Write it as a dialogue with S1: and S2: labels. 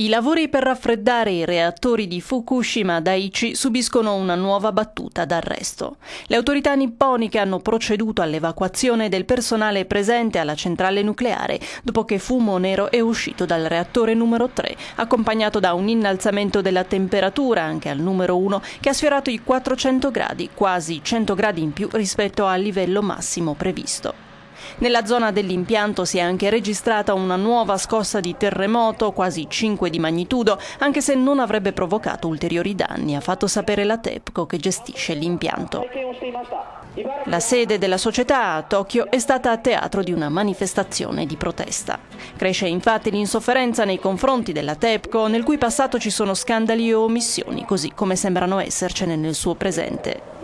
S1: I lavori per raffreddare i reattori di Fukushima Daiichi subiscono una nuova battuta d'arresto. Le autorità nipponiche hanno proceduto all'evacuazione del personale presente alla centrale nucleare dopo che fumo nero è uscito dal reattore numero 3, accompagnato da un innalzamento della temperatura anche al numero 1 che ha sfiorato i 400 gradi, quasi 100 gradi in più rispetto al livello massimo previsto. Nella zona dell'impianto si è anche registrata una nuova scossa di terremoto, quasi 5 di magnitudo, anche se non avrebbe provocato ulteriori danni, ha fatto sapere la TEPCO che gestisce l'impianto. La sede della società a Tokyo è stata a teatro di una manifestazione di protesta. Cresce infatti l'insofferenza nei confronti della TEPCO, nel cui passato ci sono scandali o omissioni, così come sembrano essercene nel suo presente.